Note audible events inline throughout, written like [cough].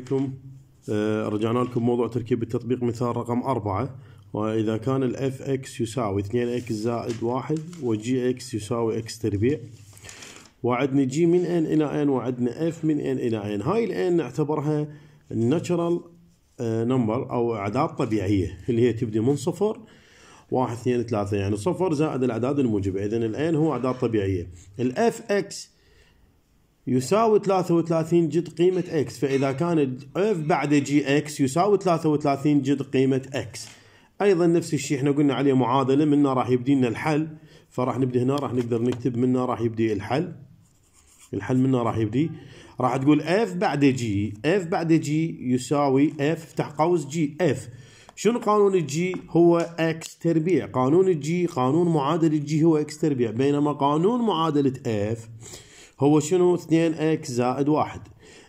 عليكم آه، رجعنا لكم موضوع تركيب التطبيق مثال رقم أربعة وإذا كان الاف اكس يساوي 2 اكس زائد واحد وجي اكس يساوي اكس تربيع وعدنا جي من ان إلى ان وعدنا اف من ان إلى ان هاي الان نعتبرها الناتشرال آه، نمبر أو أعداد طبيعية اللي هي تبدي من صفر واحد اثنين ثلاثة يعني صفر زائد الأعداد الموجبة إذا الان هو أعداد طبيعية الاف اكس يساوي 33 جد قيمة اكس فإذا كان اف بعد جي اكس يساوي 33 جد قيمة اكس أيضا نفس الشيء احنا قلنا عليه معادلة منا راح يبدي لنا الحل فراح نبدي هنا راح نقدر نكتب منا راح يبدي الحل الحل منا راح يبدي راح تقول اف بعد جي اف بعد جي يساوي اف افتح قوس جي اف شنو قانون الجي هو اكس تربيع قانون الجي قانون معادلة جي هو اكس تربيع بينما قانون معادلة اف هو شنو 2 اكس زائد 1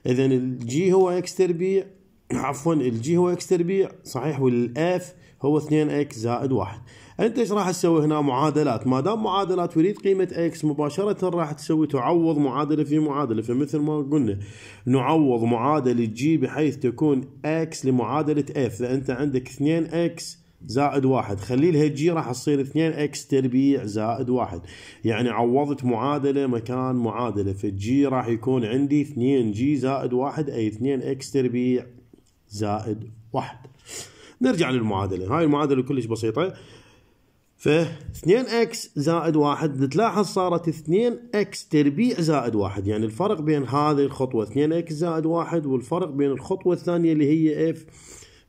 اذا الجي هو اكس تربيع [coughs] عفوا الجي هو اكس تربيع صحيح والاف هو 2 اكس زائد 1 انت ايش راح تسوي هنا معادلات ما دام معادلات تريد قيمه اكس مباشره راح تسوي تعوض معادله في معادله فمثل ما قلنا نعوض معادله جي بحيث تكون اكس لمعادله اف فانت عندك 2 اكس زائد واحد خلي لها جي راح تصير 2 اكس تربيع زائد واحد يعني عوضت معادله مكان معادله فالجي راح يكون عندي 2 جي زائد واحد اي 2 اكس تربيع زائد واحد نرجع للمعادله هاي المعادله كلش بسيطه ف 2 اكس زائد واحد نتلاحظ صارت 2 اكس تربيع زائد واحد يعني الفرق بين هذه الخطوه 2 اكس زائد واحد والفرق بين الخطوه الثانيه اللي هي اف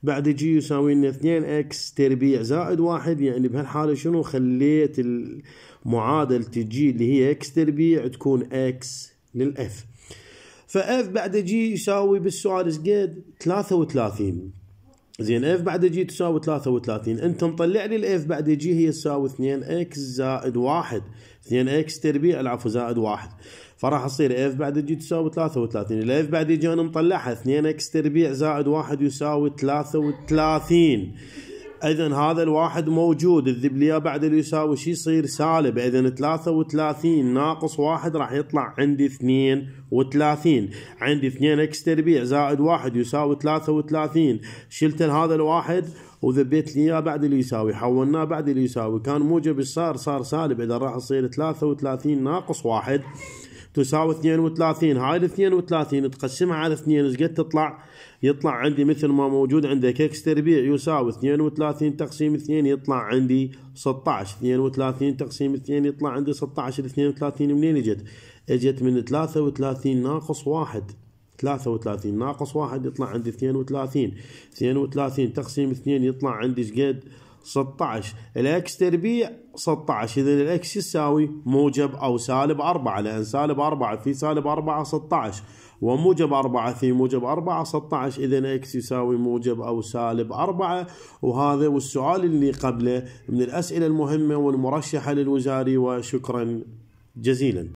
بعد جي يساوي لنا 2 اكس تربيع زائد واحد يعني بهالحاله شنو خليت معادله جي اللي هي اكس تربيع تكون اكس للاف فاف بعد جي يساوي بالسؤال ايش قد 33 زين اف بعد جي تساوي 33 انت مطلع لي الاف بعد جي هي تساوي 2 اكس زائد 1 2 اكس تربيع العفو زائد 1 فراح اصير اف بعد جي تساوي 33 الاف بعد جي انا مطلعها 2 اكس تربيع زائد 1 يساوي 33 اذا هذا الواحد موجود الذب الذبليه بعد اللي يساوي شو يصير سالب اذا 33 ناقص واحد راح يطلع عندي 32 عندي 2 اكس تربيع زائد واحد يساوي 33 شلت هذا الواحد وذبيت لي اياه بعد اللي يساوي حولناه بعد اللي يساوي كان موجب صار صار سالب اذا راح يصير 33 ناقص واحد تساوي 32 هاي ال 32 تقسمها على 2 ايش قد تطلع؟ يطلع عندي مثل ما موجود عندك اكس تربيع يساوي 32 تقسيم 2 يطلع عندي 16 32 تقسيم 2 يطلع عندي 16 32 منين اجت؟ اجت من 33 ناقص 1 33 ناقص 1 يطلع عندي 32 32 تقسيم 2 يطلع عندي ايش قد؟ 16 الاكس تربيع 16 اذا الاكس يساوي موجب او سالب 4 لان سالب 4 في سالب 4 16 وموجب 4 في موجب 4 16 اذا اكس يساوي موجب او سالب 4 وهذا والسؤال اللي قبله من الاسئله المهمه والمرشحه للوزاري وشكرا جزيلا